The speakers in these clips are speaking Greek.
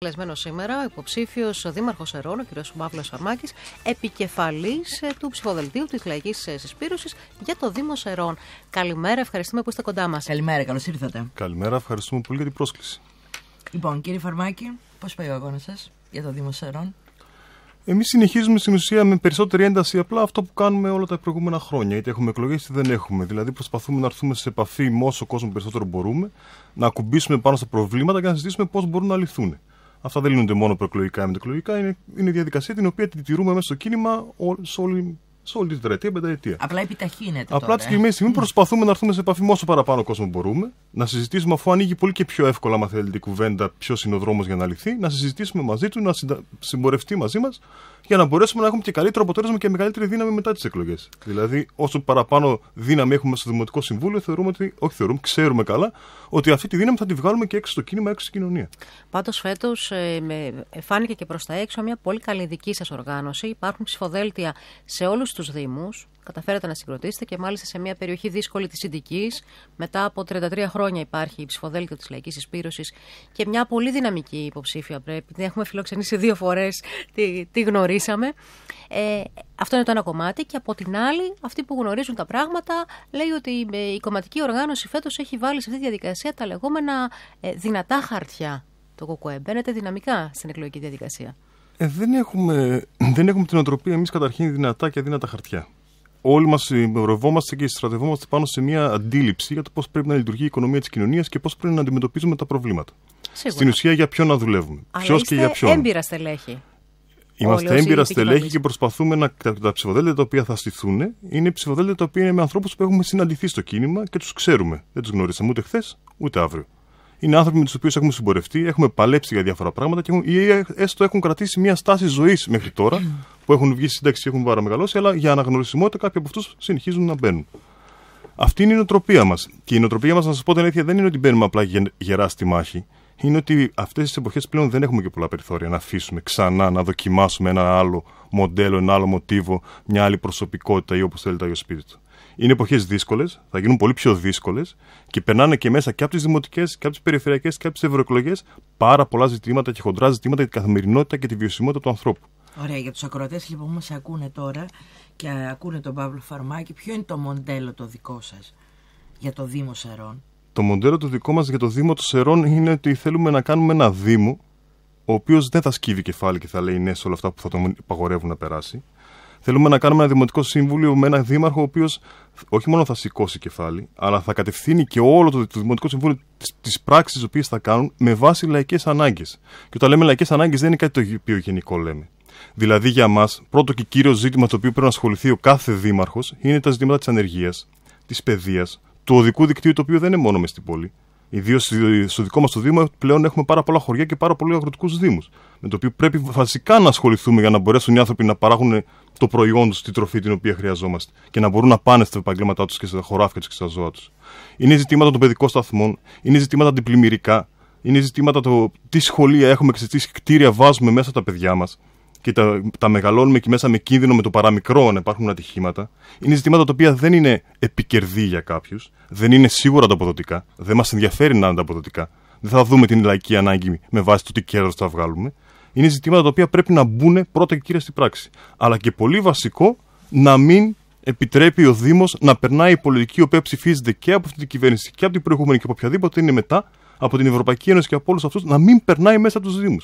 Καλεσμένο σήμερα ο υποψήφιο Δήμαρχο Ερών, ο κ. Μαύλο Αρμάκης, επικεφαλής ε, του ψηφοδελτίου της Λαϊκής ε, Συσπήρωσης για το Δήμος σερών. Καλημέρα, ευχαριστούμε που είστε κοντά μας. Καλημέρα, καλώς ήρθατε. Καλημέρα, ευχαριστούμε πολύ για την πρόσκληση. Λοιπόν, κύριε Φαρμάκη, πώς πάει ο αγώνας σας για το Δήμος Ερών. Εμείς συνεχίζουμε στην ουσία με περισσότερη ένταση απλά αυτό που κάνουμε όλα τα προηγούμενα χρόνια. Είτε έχουμε εκλογές είτε δεν έχουμε. Δηλαδή, προσπαθούμε να έρθουμε σε επαφή με όσο κόσμο περισσότερο μπορούμε, να ακουμπήσουμε πάνω στα προβλήματα και να συζητήσουμε πώς μπορούν να λυθούν. Αυτά δεν λύνονται μόνο προεκλογικά ή μετεκλογικά, είναι, είναι διαδικασία την οποία την τηρούμε μέσα στο κίνημα σε όλη σε όλη τη τετραετία, πενταετία. Απλά επιταχύνεται. Απλά τη ε. στιγμή Μην προσπαθούμε να έρθουμε σε επαφή με όσο παραπάνω κόσμο μπορούμε να συζητήσουμε, αφού ανοίγει πολύ και πιο εύκολα, αν θέλετε, την κουβέντα, ποιος είναι ο δρόμος για να λυθεί, να συζητήσουμε μαζί του, να συντα... συμπορευτεί μαζί μας, για να μπορέσουμε να έχουμε και καλύτερο αποτέλεσμα και μεγαλύτερη δύναμη μετά τις εκλογές. Δηλαδή, όσο παραπάνω δύναμη έχουμε στο Δημοτικό Συμβούλιο, θεωρούμε ότι, όχι θεωρούμε, ξέρουμε καλά, ότι αυτή τη δύναμη θα τη βγάλουμε και έξω στο κίνημα, έξω στην κοινωνία. Πάντως, φέτος ε, φάνηκε και προς τα έξω μια πολύ καλή δική σας οργάνωση. Υπάρχουν ψηφοδέλτια σε όλους τους Δήμους. Καταφέρατε να συγκροτήσετε και μάλιστα σε μια περιοχή δύσκολη της Συντικής μετά από 33 χρόνια χρόνια υπάρχει η ψηφοδέλτιο της Λαϊκής Εισπήρωσης και μια πολύ δυναμική υποψήφια πρέπει. Την έχουμε φιλοξενήσει δύο φορές, τη, τη γνωρίσαμε. Ε, αυτό είναι το ένα κομμάτι. Και από την άλλη, αυτοί που γνωρίζουν τα πράγματα λέει ότι ε, η κομματική οργάνωση φέτος έχει βάλει σε αυτή τη διαδικασία τα λεγόμενα ε, δυνατά χαρτιά. Το ΚΟΚΟΕ μπαίνεται δυναμικά στην εκλογική διαδικασία. Ε, δεν, έχουμε, δεν έχουμε την οτροπία εμείς καταρχήν δυνατά και αδύνατα χαρτιά όλοι μας ρευόμαστε και στρατευόμαστε πάνω σε μια αντίληψη για το πώς πρέπει να λειτουργεί η οικονομία της κοινωνίας και πώς πρέπει να αντιμετωπίζουμε τα προβλήματα. Σίγουρα. Στην ουσία, για ποιον να δουλεύουμε. Ποιος και για ποιον. Έμπειρα στελέχη. Είμαστε έμπειρα στελέχη και προσπαθούμε να. Τα ψηφοδέλτια τα οποία θα στηθούν είναι ψηφοδέλτια τα οποία είναι με ανθρώπους που έχουμε συναντηθεί στο κίνημα και τους ξέρουμε. Δεν τους γνωρίσαμε ούτε χθες ούτε αύριο είναι άνθρωποι με τους οποίους έχουμε συμπορευτεί, έχουμε παλέψει για διάφορα πράγματα και έχουν, ή έστω έχουν κρατήσει μια στάση ζωής μέχρι τώρα, που έχουν βγει σύνταξη και έχουν παραμεγαλώσει, αλλά για αναγνωρισιμότητα κάποιοι από αυτούς συνεχίζουν να μπαίνουν. Αυτή είναι η νοοτροπία μας. Και η νοοτροπία μας, να σας πω την αλήθεια, δεν είναι ότι μπαίνουμε απλά γερά στη μάχη. Είναι ότι αυτές τις εποχές πλέον δεν έχουμε και πολλά περιθώρια να αφήσουμε ξανά να δοκιμάσουμε ένα άλλο μοντέλο, ένα άλλο μοτίβο, μια άλλη προσωπικότητα ή όπως θέλετε, Άγιο του. Είναι εποχές δύσκολες, θα γίνουν πολύ πιο δύσκολες και περνάνε και μέσα και από τις δημοτικές και από τις περιφερειακές και από τις ευρωεκλογές πάρα πολλά ζητήματα και χοντρά ζητήματα για την καθημερινότητα και τη βιωσιμότητα του ανθρώπου. Ωραία, για τους ακροατές λοιπόν μας ακούνε τώρα και ακούνε τον Παύλο Φαρμάκη, ποιο είναι το μοντέλο το δικό σας για το Δήμο Σερών. Το μοντέλο το δικό μας για το Δήμο του Σερών είναι ότι θέλουμε να κάνουμε ένα Δήμο ο οποίος δεν θα σκύβει κεφάλι και θα λέει ναι σε όλα αυτά που θα τον υπαγορεύουν να περάσει. Θέλουμε να κάνουμε ένα δημοτικό σύμβουλιο με ένα δήμαρχο ο οποίος όχι μόνο θα σηκώσει κεφάλι, αλλά θα κατευθύνει και όλο το, το δημοτικό συμβούλιο τις πράξεις τις οποίες θα κάνουν με βάση λαϊκές ανάγκες. Και όταν λέμε λαϊκές ανάγκες, δεν είναι κάτι το οποίο γενικό λέμε. Δηλαδή για μας, πρώτο και κύριο ζήτημα το οποίο πρέπει να ασχοληθεί ο κάθε δήμαρχος είναι τα ζητήματα της ανεργίας, της παιδείας, του οδικού δικτύου, το οποίο δεν είναι μόνο μες στην πόλη, Ιδίως στο δικό μας το Δήμο, πλέον έχουμε πάρα πολλά χωριά και πάρα πολλούς αγροτικούς Δήμους. Με το οποίο πρέπει βασικά να ασχοληθούμε για να μπορέσουν οι άνθρωποι να παράγουν το προϊόν τους, τη τροφή την οποία χρειαζόμαστε και να μπορούν να πάνε στα επαγγέλματά τους και στα χωράφια τους και στα ζώα τους. Είναι ζητήματα των παιδικών σταθμών, είναι ζητήματα αντιπλημμυρικά, είναι ζητήματα το τι σχολεία έχουμε και τι κτίρια βάζουμε μέσα τα παιδιά μας και τα, τα μεγαλώνουμε εκεί μέσα με κίνδυνο με το παραμικρό να υπάρχουν ατυχήματα. Είναι ζητήματα τα οποία δεν είναι επικερδή για κάποιους, δεν είναι σίγουρα ανταποδοτικά, δεν μας ενδιαφέρει να είναι ανταποδοτικά. Δεν θα δούμε την λαϊκή ανάγκη με βάση το τι κέρδος θα βγάλουμε. Είναι ζητήματα τα οποία πρέπει να μπουν πρώτα και κύρια στην πράξη. Αλλά και πολύ βασικό να μην επιτρέπει ο Δήμος να περνάει η πολιτική η οποία ψηφίζεται και από αυτή την κυβέρνηση και από την προηγούμενη και από οποιαδήποτε είναι μετά από την Ευρωπαϊκή Ένωση και από όλους αυτούς να μην περνάει μέσα από του Δήμου.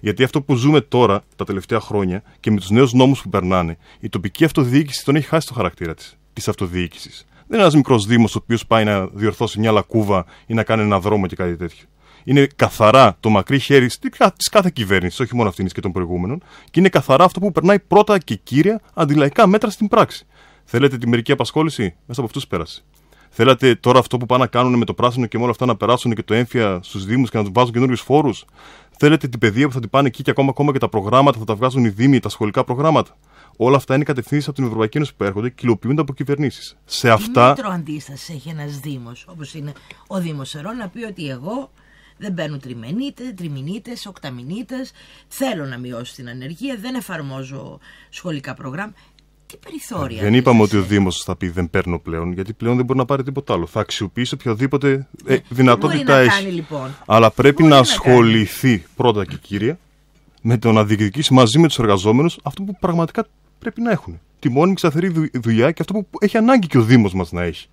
Γιατί αυτό που ζούμε τώρα, τα τελευταία χρόνια και με τους νέους νόμους που περνάνε, η τοπική αυτοδιοίκηση τον έχει χάσει το χαρακτήρα της της αυτοδιοίκησης. Δεν είναι ένας μικρός Δήμος ο οποίος πάει να διορθώσει μια λακκούβα ή να κάνει ένα δρόμο και κάτι τέτοιο. Είναι καθαρά το μακρύ χέρι της κάθε κυβέρνησης, όχι μόνο αυτήν και των προηγούμενων, και είναι καθαρά αυτό που περνάει πρώτα και κύρια αντιλαϊκά μέτρα στην πράξη. Θέλετε τη μερική απασχόληση, μέσα από αυτούς πέρασε. Θέλατε τώρα αυτό που πάνε να κάνουν με το πράσινο και με όλα αυτά να περάσουν και το έμφυα στους Δήμους και να τους βάζουν καινούριους φόρους. Θέλετε την παιδεία που θα την πάνε εκεί και ακόμα, ακόμα και τα προγράμματα θα τα βγάζουν οι Δήμοι, τα σχολικά προγράμματα. Όλα αυτά είναι κατευθύνσεις από την Ευρωπαϊκή Ένωση που έρχονται και υλοποιούνται από κυβερνήσεις. Σε αυτά. Τι μέτρο αντίστασης έχει ένας Δήμος, όπως είναι ο Δήμος Σερών, να πει ότι εγώ δεν τριμενίτε, τριμηνίτες, οκταμηνίτες. Θέλω να μειώσω την ανεργία, δεν εφαρμόζω σχολικά προγράμματα. Τι περιθώρια. Ε, δεν είπαμε ότι ο Δήμος θα πει δεν παίρνω πλέον, γιατί πλέον δεν μπορεί να πάρει τίποτα άλλο. Θα αξιοποιήσει οποιαδήποτε ε, ναι. δυνατότητα έχει. Κάνει, λοιπόν. Αλλά πρέπει να, να ασχοληθεί πρώτα και κύρια με το να διεκδικήσει μαζί με τους εργαζόμενους αυτό που πραγματικά πρέπει να έχουν. Τη μόνιμη σταθερή δουλειά και αυτό που έχει ανάγκη και ο Δήμος μας να έχει.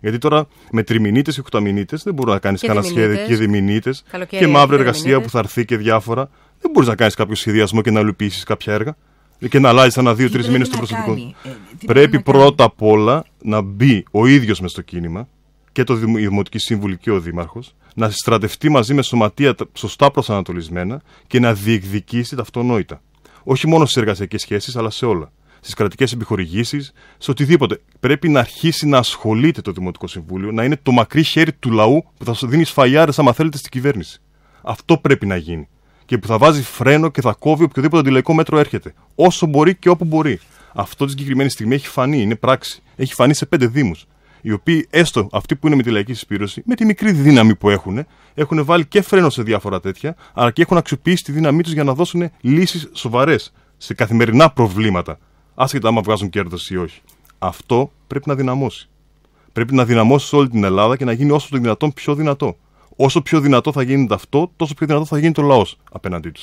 Γιατί τώρα με τριμηνίτες και οκταμηνίτες δεν μπορεί να κάνεις κανένα σχέδιο και διμηνίτες και μαύρη εργασία που θα έρθει και διάφορα. Δεν μπορείς να κάνεις κάποιο σχεδιασμό και να υλοποιήσει κάποια έργα και να αλλαζει ενα ανά δύο-τρει μήνε το προσωπικό. Ε, πρέπει πρώτα απ' όλα να μπει ο ίδιος μες στο κίνημα και το Δημοτική Σύμβουλη και ο Δήμαρχος, να στρατευτεί μαζί με σωματεία σωστά προσανατολισμένα και να διεκδικήσει τα αυτονόητα. Όχι μόνο στις εργασιακές σχέσεις, αλλά σε όλα. Στις κρατικές επιχορηγήσεις, σε οτιδήποτε. Πρέπει να αρχίσει να ασχολείται το Δημοτικό Συμβούλιο, να είναι το μακρύ χέρι του λαού που θα σου δίνει σφαλιάρε, άμα θέλετε, στην κυβέρνηση. Αυτό πρέπει να γίνει και που θα βάζει φρένο και θα κόβει οποιοδήποτε αντιλαϊκό μέτρο έρχεται. Όσο μπορεί και όπου μπορεί. Αυτό τη συγκεκριμένη στιγμή έχει φανεί, είναι πράξη. Έχει φανεί σε πέντε Δήμους. Οι οποίοι, έστω αυτοί που είναι με τη λαϊκή συσπήρωση, με τη μικρή δύναμη που έχουν, έχουν βάλει και φρένο σε διάφορα τέτοια, αλλά και έχουν αξιοποιήσει τη δύναμή τους για να δώσουν λύσεις σοβαρές σε καθημερινά προβλήματα. Άσχετα άμα βγάζουν κέρδος ή όχι. Αυτό πρέπει να δυναμώσει. Πρέπει να δυναμώσει όλη την Ελλάδα και να γίνει όσο το δυνατόν πιο δυνατό όσο πιο δυνατό θα γίνεται αυτό, τόσο πιο δυνατό θα γίνει το λαός απέναντί τους.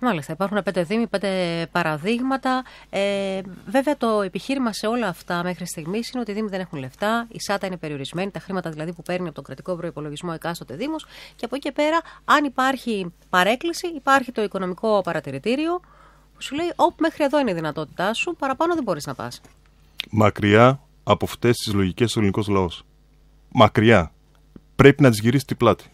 Μάλιστα, υπάρχουν πέντε δήμοι, πέντε παραδείγματα. Ε, βέβαια, το επιχείρημα σε όλα αυτά μέχρι στιγμής είναι ότι οι Δήμοι δεν έχουν λεφτά, η ΣΑΤΑ είναι περιορισμένη, τα χρήματα δηλαδή που παίρνει από τον κρατικό προπολογισμό εκάστοτε Δήμος. Και από εκεί και πέρα, αν υπάρχει παρέκκληση, υπάρχει το οικονομικό παρατηρητήριο που σου λέει: Όπου μέχρι εδώ είναι η δυνατότητά σου, παραπάνω δεν μπορείς να πας. Μακριά από αυτές τις λογικές ο ελληνικός λαός. Μακριά πρέπει να τη γυρίσει την πλάτη.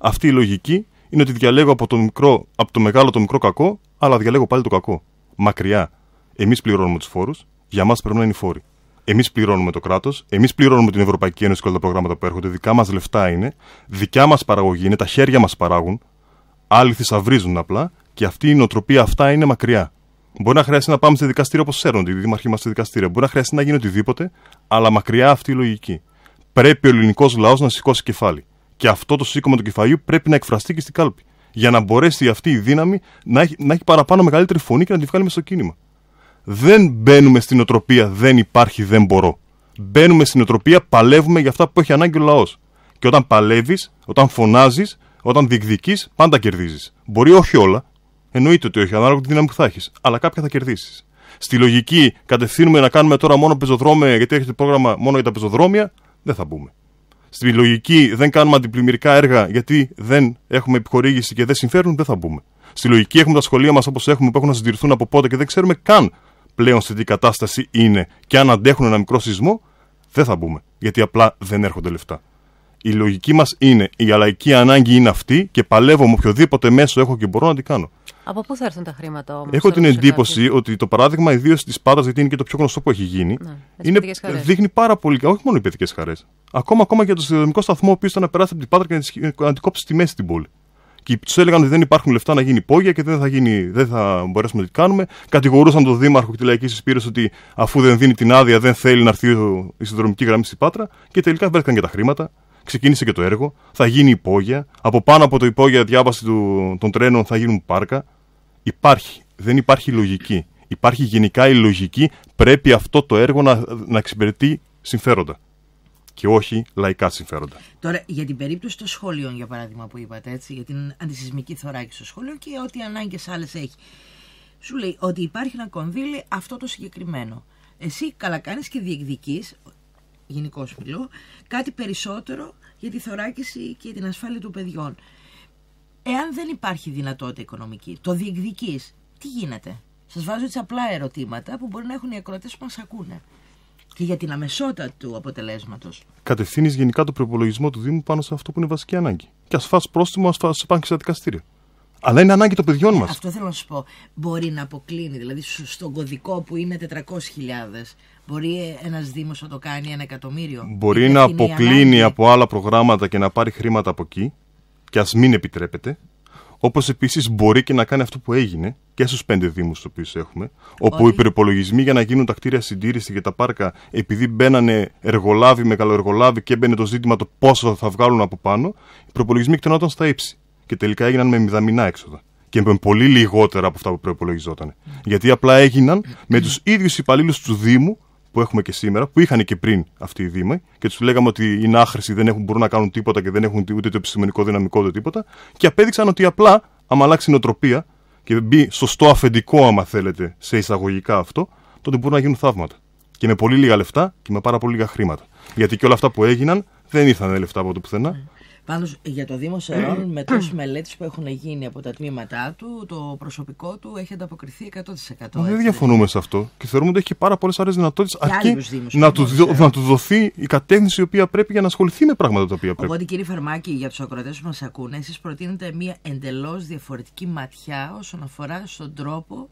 Αυτή η λογική είναι ότι διαλέγω από το, μικρό, από το μεγάλο το μικρό κακό, αλλά διαλέγω πάλι το κακό. Μακριά. Εμείς πληρώνουμε τους φόρους, για μας πρέπει να είναι οι φόροι. Εμείς πληρώνουμε το κράτος, εμείς πληρώνουμε την Ευρωπαϊκή Ένωση και όλα τα προγράμματα που έρχονται. Δικά μας λεφτά είναι, δικιά μας παραγωγή είναι, τα χέρια μας παράγουν. Άλλοι θησαυρίζουν απλά και αυτή η νοοτροπία αυτά είναι μακριά. Μπορεί να χρειαστεί να πάμε σε δικαστήριο όπως ξέρουν οι δήμαρχοι μας στη δικαστήριο. Μπορεί να χρειαστεί να γίνει οτιδήποτε, αλλά μακριά αυτή η λογική πρέπει ο ελληνικός λαός να σηκώσει κεφάλι. Και αυτό το σήκωμα του κεφαλιού πρέπει να εκφραστεί και στην κάλπη. Για να μπορέσει αυτή η δύναμη να έχει, να έχει παραπάνω μεγαλύτερη φωνή και να τη βγάλει μέσα στο κίνημα. Δεν μπαίνουμε στην οτροπία δεν υπάρχει, δεν μπορώ. Μπαίνουμε στην οτροπία, παλεύουμε για αυτά που έχει ανάγκη ο λαός. Και όταν παλεύεις, όταν φωνάζεις, όταν διεκδική, πάντα κερδίζεις. Μπορεί όχι όλα, εννοείται ότι όχι, ανάλογα τη δύναμη που θα έχεις, αλλά κάποια θα κερδίσεις. Στη λογική, κατευθύνουμε να κάνουμε τώρα μόνο πεζοδρόμια, γιατί έχετε πρόγραμμα μόνο για τα πεζοδρόμια, δεν θα μπούμε. Στη λογική δεν κάνουμε αντιπλημμυρικά έργα γιατί δεν έχουμε επιχορήγηση και δεν συμφέρουν, δεν θα μπούμε. Στη λογική έχουμε τα σχολεία μας όπως έχουμε που έχουν να συντηρηθούν από πότε και δεν ξέρουμε καν πλέον σε τι κατάσταση είναι και αν αντέχουν ένα μικρό σεισμό, δεν θα μπούμε. Γιατί απλά δεν έρχονται λεφτά. Η λογική μας είναι η λαϊκή ανάγκη είναι αυτή και παλεύω με οποιοδήποτε μέσο έχω και μπορώ να την κάνω. Από πού θα έρθουν τα χρήματα όμως. Έχω την εντύπωση ότι το παράδειγμα ιδίως της Πάτρα, γιατί είναι και το πιο γνωστό που έχει γίνει, ναι, είναι, δείχνει πάρα πολύ. Όχι μόνο οι παιδικές χαρές. Ακόμα, ακόμα και το συνδρομικό σταθμό οποίος ήταν να περάσει από την Πάτρα και να την κόψει τη μέση την πόλη. Και τους έλεγαν ότι δεν υπάρχουν λεφτά να γίνει υπόγεια και δεν θα, γίνει, δεν θα μπορέσουμε να την κάνουμε. Κατηγορούσαν τον Δήμαρχο και τη Λαϊκή Συσπήρωση ότι αφού δεν δίνει την άδεια δεν θέλει να έρθει η συνδρομική γραμμή στην Πάτρα. Και τελικά βρέθηκαν και τα χρήματα ξεκίνησε και το έργο, θα γίνει υπόγεια, από πάνω από το υπόγεια διάβαση του, των τρένων θα γίνουν πάρκα. Υπάρχει, δεν υπάρχει λογική. Υπάρχει γενικά η λογική, πρέπει αυτό το έργο να, να εξυπηρετεί συμφέροντα και όχι λαϊκά συμφέροντα. Τώρα, για την περίπτωση των σχολείων, για παράδειγμα, που είπατε έτσι, για την αντισυσμική θωράκη στο σχολείο και ό,τι ανάγκες άλλες έχει. Σου λέει ότι υπάρχει ένα κονδύλι αυτό το συγκεκριμένο. Εσύ καλά κάνει και διεκδική γενικό μιλώ, κάτι περισσότερο για τη θωράκιση και την ασφάλεια των παιδιών. Εάν δεν υπάρχει δυνατότητα οικονομική, το διεκδική, τι γίνεται. Σας βάζω έτσι απλά ερωτήματα που μπορεί να έχουν οι ακροατές που μας ακούνε. Και για την αμεσότητα του αποτελέσματος. Κατευθύνεις γενικά το προπολογισμό του Δήμου πάνω σε αυτό που είναι βασική ανάγκη. Και ας πρόστιμο, ας σε στα αλλά είναι ανάγκη των παιδιών μας. Αυτό θέλω να σου πω. Μπορεί να αποκλίνει. Δηλαδή, στον κωδικό που είναι 400.000, μπορεί ένας Δήμος να το κάνει ένα εκατομμύριο. Μπορεί να αποκλίνει από άλλα προγράμματα και να πάρει χρήματα από εκεί, και ας μην επιτρέπεται. Όπως επίσης μπορεί και να κάνει αυτό που έγινε και στους πέντε Δήμους του οποίους έχουμε, όπου οι υπερυπολογισμοί για να γίνουν τα κτίρια συντήρηση και τα πάρκα, επειδή μπαίνανε εργολάβοι, μεγαλοεργολάβοι και έμπαινε το ζήτημα το πόσο θα βγάλουν από πάνω, οι προπολογισμοί εκτενόταν στα ύψη και τελικά έγιναν με μηδαμινά έξοδα. Και με πολύ λιγότερα από αυτά που προπολογιζόταν. Γιατί απλά έγιναν με τους ίδιους υπαλλήλους του Δήμου που έχουμε και σήμερα, που είχαν και πριν αυτοί οι Δήμοι, και τους λέγαμε ότι είναι άχρηστοι, δεν έχουν, μπορούν να κάνουν τίποτα και δεν έχουν ούτε το επιστημονικό δυναμικό ούτε τίποτα. Και απέδειξαν ότι απλά, άμα αλλάξει η νοοτροπία και μπει σωστό αφεντικό, άμα θέλετε, σε εισαγωγικά αυτό, τότε μπορούν να γίνουν θαύματα. Και με πολύ λίγα λεφτά και με πάρα πολύ λίγα χρήματα. Γιατί και όλα αυτά που έγιναν δεν ήρθαν λεφτά από το πουθενά. Πάντως για το Δήμο Σερών, με τόσες μελέτες που έχουν γίνει από τα τμήματά του, το προσωπικό του έχει ανταποκριθεί 100%. Δεν διαφωνούμε σε αυτό και θεωρούμε ότι έχει πάρα πολλές άλλες δυνατότητες να του, να του δοθεί η κατεύθυνση η οποία πρέπει για να ασχοληθεί με πράγματα τα οποία πρέπει. Οπότε κύριε Φαρμάκη, για τους ακροτέ που μας ακούνε, εσείς προτείνετε μία εντελώς διαφορετική ματιά όσον αφορά στον τρόπο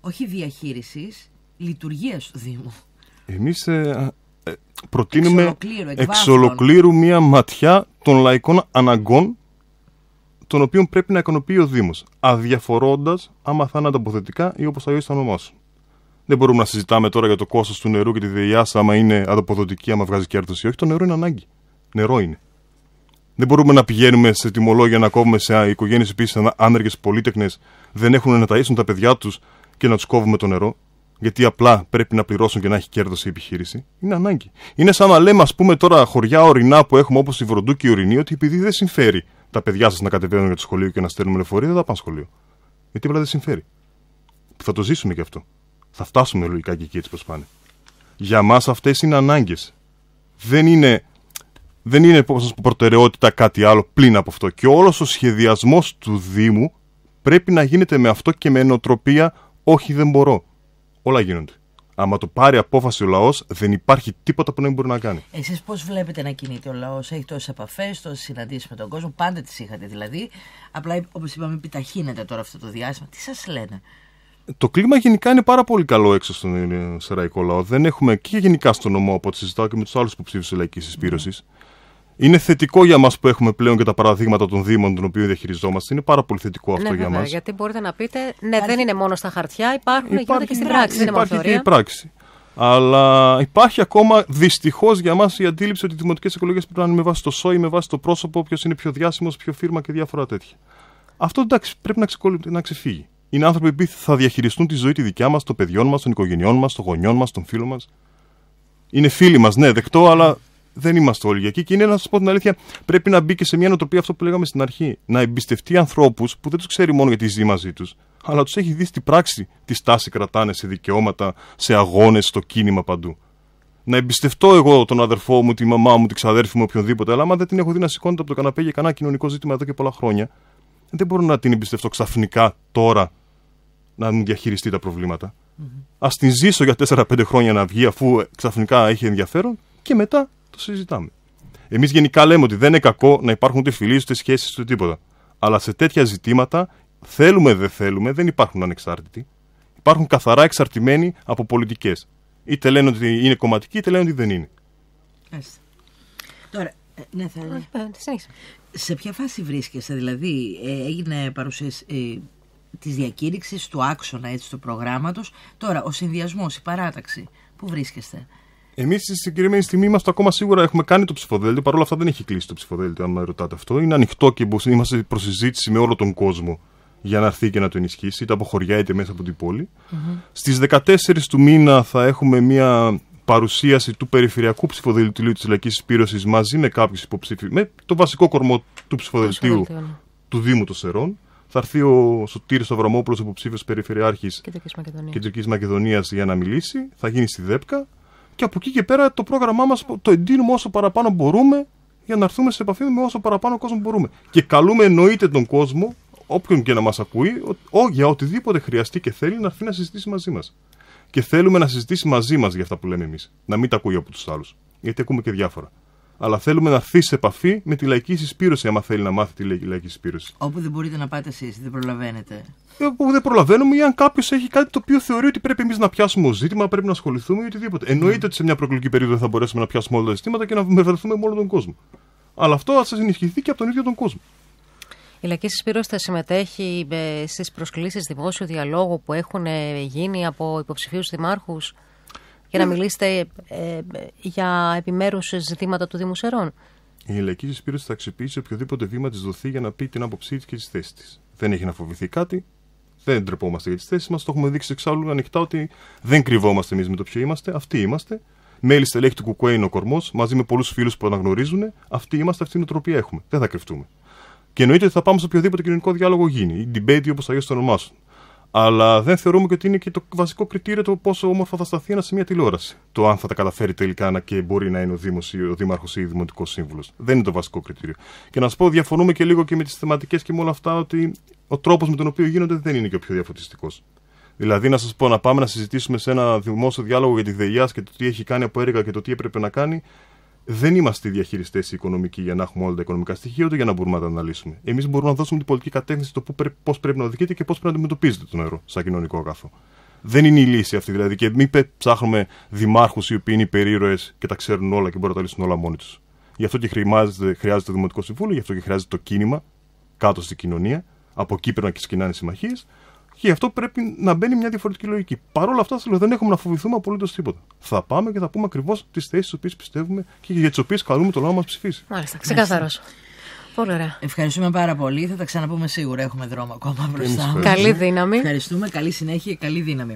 όχι διαχείρισης, λειτουργίας του Δήμου. Εμείς ε, προτείνουμε εξ ολοκλήρου, μία ματιά των λαϊκών αναγκών των οποίων πρέπει να ικανοποιεί ο Δήμος, αδιαφορώντας άμα θα είναι ανταποθετικά ή όπως θα όνομά ονομάσουν. Δεν μπορούμε να συζητάμε τώρα για το κόστος του νερού και τη ΔΕΙΑ, άμα είναι ανταποδοτική, άμα βγάζει κέρδος ή όχι. Το νερό είναι ανάγκη. Νερό είναι. Δεν μπορούμε να πηγαίνουμε σε τιμολόγια να κόβουμε σε οικογένειες επίση άνεργε πολίτεκνε, δεν έχουν να ταΐσουν τα παιδιά τους και να τους κόβουμε το νερό γιατί απλά πρέπει να πληρώσουν και να έχει κέρδος η επιχείρηση. Είναι ανάγκη. Είναι σαν να λέμε, ας πούμε, τώρα χωριά ορεινά που έχουμε όπως η Βροντού και η Ορεινή, ότι επειδή δεν συμφέρει τα παιδιά σας να κατεβαίνουν για το σχολείο και να στέλνουμε λεωφορείο, δεν θα πάνε σχολείο. Γιατί απλά δεν συμφέρει. Θα το ζήσουμε και αυτό. Θα φτάσουμε λογικά και εκεί έτσι πώ πάνε. Για μας αυτές είναι ανάγκες. Δεν είναι, δεν είναι προτεραιότητα κάτι άλλο πλην από αυτό. Και όλος ο σχεδιασμός του Δήμου πρέπει να γίνεται με αυτό και με ενοτροπία. Όχι, δεν μπορώ όλα γίνονται. Άμα το πάρει απόφαση ο λαός, δεν υπάρχει τίποτα που να μην μπορεί να κάνει. Εσείς πώς βλέπετε να κινείται ο λαός, έχει τόσες επαφές, τόσες συναντήσεις με τον κόσμο, πάντα τις είχατε δηλαδή. Απλά, όπως είπαμε, επιταχύνεται τώρα αυτό το διάστημα. Τι σας λένε. Το κλίμα γενικά είναι πάρα πολύ καλό έξω στον ε, ε, σεραϊκό λαό. Δεν έχουμε και γενικά στον νομό, από ό,τι συζητάω και με τους άλλους υποψήφιους της λαϊκής συσπήρωση. Ναι. Είναι θετικό για μας που έχουμε πλέον και τα παραδείγματα των Δήμων των οποίων διαχειριζόμαστε. Είναι πάρα πολύ θετικό αυτό ναι, για μας. Γιατί μπορείτε να πείτε, ναι, δεν είναι μόνο στα χαρτιά, υπάρχουν υπάρχει, και στην πράξη. υπάρχει και η πράξη. Αλλά υπάρχει ακόμα δυστυχώς για μας η αντίληψη ότι οι δημοτικές εκλογές πρέπει να είναι με βάση το σόι, με βάση το πρόσωπο, ποιος είναι πιο διάσημος, πιο φίρμα και διάφορα τέτοια. Αυτό εντάξει, πρέπει να, να ξεφύγει. Είναι άνθρωποι που θα διαχειριστούν τη ζωή τη δικιά μας, των παιδιών μας, των οικογενειών μας, των γονιών μας, των φίλων μας. Είναι φίλοι μας, ναι, δεκτό, αλλά δεν είμαστε όλοι εκεί. Και είναι, να σας πω την αλήθεια, πρέπει να μπει και σε μια νοοτροπία αυτό που λέγαμε στην αρχή. Να εμπιστευτεί ανθρώπους που δεν τους ξέρει μόνο γιατί ζει μαζί τους, αλλά τους έχει δει στην πράξη τι στάση κρατάνε σε δικαιώματα, σε αγώνες, στο κίνημα παντού. Να εμπιστευτώ εγώ τον αδερφό μου, τη μαμά μου, τη ξαδέρφη μου, οποιονδήποτε, αλλά άμα δεν την έχω δει να σηκώνεται από το καναπέ για κανένα κοινωνικό ζήτημα εδώ και πολλά χρόνια, δεν μπορώ να την εμπιστευτώ ξαφνικά τώρα να μου διαχειριστεί τα προβλήματα. Mm-hmm. Ας την ζήσω για 4-5 χρόνια να βγει, αφού ξαφνικά έχει ενδιαφέρον, και μετά το συζητάμε. Εμείς γενικά λέμε ότι δεν είναι κακό να υπάρχουν ούτε φιλίες, ούτε σχέσεις, ούτε τίποτα. Αλλά σε τέτοια ζητήματα, θέλουμε δεν θέλουμε, δεν υπάρχουν ανεξάρτητοι. Υπάρχουν καθαρά εξαρτημένοι από πολιτικές. Είτε λένε ότι είναι κομματικοί, είτε λένε ότι δεν είναι. Έστω. Τώρα, ε, ναι, θα Σε ποια φάση βρίσκεσαι, δηλαδή, ε, έγινε παρουσίαση ε, της διακήρυξης του άξονα έτσι, του προγράμματος. Τώρα, ο συνδυασμός, η παράταξη, πού βρίσκεστε. Εμείς στη συγκεκριμένη στιγμή είμαστε ακόμα σίγουρα έχουμε κάνει το ψηφοδέλτιο. Παρ' όλα αυτά δεν έχει κλείσει το ψηφοδέλτιο, αν με ρωτάτε αυτό. Είναι ανοιχτό και είμαστε προς συζήτηση με όλο τον κόσμο για να έρθει και να το ενισχύσει, είτε από χωριά είτε μέσα από την πόλη. Στι 14 του μήνα θα έχουμε μια παρουσίαση του περιφερειακού ψηφοδελτίου της Λαϊκής Σπήρωση μαζί με κάποιους υποψήφιους, με το βασικό κορμό του ψηφοδελτίου ναι. του Δήμου των Σερών. Θα έρθει ο Σωτήρης Αβραμόπουλος, υποψήφιος περιφερειάρχης Κεντρική Μακεδονία, για να μιλήσει. Θα γίνει στη ΔΕΠΚΑ και από εκεί και πέρα το πρόγραμμά μας το εντείνουμε όσο παραπάνω μπορούμε για να έρθουμε σε επαφή με όσο παραπάνω κόσμο μπορούμε. Και καλούμε εννοείται τον κόσμο, όποιον και να μας ακούει, ό, για οτιδήποτε χρειαστεί και θέλει να έρθει να συζητήσει μαζί μας. Και θέλουμε να συζητήσει μαζί μας για αυτά που λέμε εμείς, να μην τα ακούει από τους άλλους. γιατί ακούμε και διάφορα αλλά θέλουμε να έρθεις σε επαφή με τη λαϊκή συσπήρωση, άμα θέλει να μάθει τη λαϊκή συσπήρωση. Όπου δεν μπορείτε να πάτε εσείς, δεν προλαβαίνετε. Ε, όπου δεν προλαβαίνουμε ή αν κάποιος έχει κάτι το οποίο θεωρεί ότι πρέπει εμείς να πιάσουμε ως ζήτημα, πρέπει να ασχοληθούμε ή οτιδήποτε. Εννοείται ναι. ότι σε μια προκλητική περίοδο θα μπορέσουμε να πιάσουμε όλα τα ζητήματα και να βρεθούμε με όλο τον κόσμο. Αλλά αυτό θα σα ενισχυθεί και από τον ίδιο τον κόσμο. Η Λαϊκή Συσπήρωση θα συμμετέχει ε, στις προσκλήσεις δημόσιου διαλόγου που έχουν ε, γίνει από υποψηφίους δημάρχους για να μιλήσετε ε, ε, για επιμέρους ζητήματα του Δήμου Σερών. Η Ελεική Συσπήρωση θα αξιοποιήσει οποιοδήποτε βήμα της δοθεί για να πει την άποψή της και τις θέσεις της. Δεν έχει να φοβηθεί κάτι. Δεν ντρεπόμαστε για τις θέσεις μας. Το έχουμε δείξει εξάλλου ανοιχτά ότι δεν κρυβόμαστε εμείς με το ποιο είμαστε. Αυτοί είμαστε. Μέλη στελέχη του Κουκουέ είναι ο κορμός, μαζί με πολλούς φίλους που αναγνωρίζουν. Αυτοί είμαστε, αυτή είναι η νοοτροπία έχουμε. Δεν θα κρυφτούμε. Και εννοείται ότι θα πάμε σε οποιοδήποτε κοινωνικό διάλογο γίνει. Ή debate, όπως αλλιώ το ονομάσουν αλλά δεν θεωρούμε και ότι είναι και το βασικό κριτήριο το πόσο όμορφα θα σταθεί ένα σε μια τηλεόραση. Το αν θα τα καταφέρει τελικά να και μπορεί να είναι ο, ή ο Δήμαρχος ή Δημοτικός Σύμβουλος. Δεν είναι το βασικό κριτήριο. Και να σας πω, διαφωνούμε και λίγο και με τις θεματικές και με όλα αυτά ότι ο τρόπος με τον οποίο γίνονται δεν είναι και ο πιο διαφωτιστικός. Δηλαδή, να σας πω να πάμε να συζητήσουμε σε ένα δημόσιο διάλογο για τη ΔΕΙΑΣ και το τι έχει κάνει από έργα και το τι έπρεπε να κάνει, δεν είμαστε διαχειριστές οι οικονομικοί για να έχουμε όλα τα οικονομικά στοιχεία, ούτε για να μπορούμε να τα αναλύσουμε. Εμείς μπορούμε να δώσουμε την πολιτική κατεύθυνση το πώς πρέπει να οδηγείται και πώς πρέπει να αντιμετωπίζεται το νερό σαν κοινωνικό αγαθό. Δεν είναι η λύση αυτή. Δηλαδή, και μην ψάχνουμε δημάρχους οι οποίοι είναι υπερήρωες και τα ξέρουν όλα και μπορούν να τα λύσουν όλα μόνοι τους. Γι' αυτό και χρειάζεται, χρειάζεται το Δημοτικό Συμβούλιο, γι' αυτό και χρειάζεται το κίνημα κάτω στην κοινωνία. Από εκεί πρέπει να ξεκινάνε οι συμμαχίες και γι' αυτό πρέπει να μπαίνει μια διαφορετική λογική. Παρ' όλα αυτά, δεν έχουμε να φοβηθούμε απολύτως τίποτα. Θα πάμε και θα πούμε ακριβώς τις θέσεις τις οποίες πιστεύουμε και για τις οποίες καλούμε το λαό μας ψηφίσει. Μάλιστα, ξεκάθαρο. Πολύ ωραία. Ευχαριστούμε πάρα πολύ. Θα τα ξαναπούμε σίγουρα. Έχουμε δρόμο ακόμα μπροστά. Καλή δύναμη. Ευχαριστούμε. Καλή συνέχεια καλή δύναμη.